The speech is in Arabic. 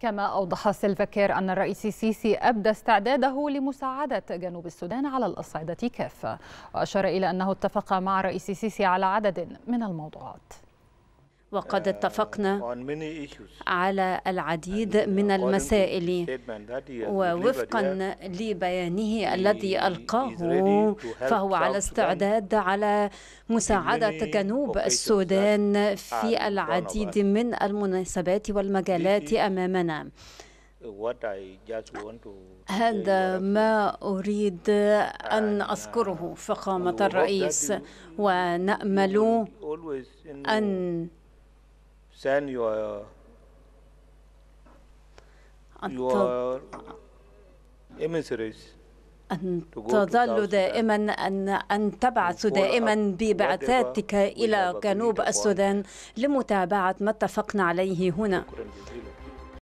كما أوضح سيلفا كير أن الرئيس السيسي أبدى استعداده لمساعدة جنوب السودان على الأصعدة كافة وأشار إلى أنه اتفق مع الرئيس السيسي على عدد من الموضوعات وقد آه، اتفقنا على العديد uh, من المسائل ووفقا لبيانه الذي ألقاه فهو على استعداد على مساعدة جنوب السودان في العديد من المناسبات والمجالات أمامنا هذا ما أريد أن uh, أذكره فخامة الرئيس ونأمل أن سان يو يو you uh, أن تظل دائما أن أن تبعث دائما ببعثاتك إلى جنوب السودان لمتابعة ما اتفقنا عليه هنا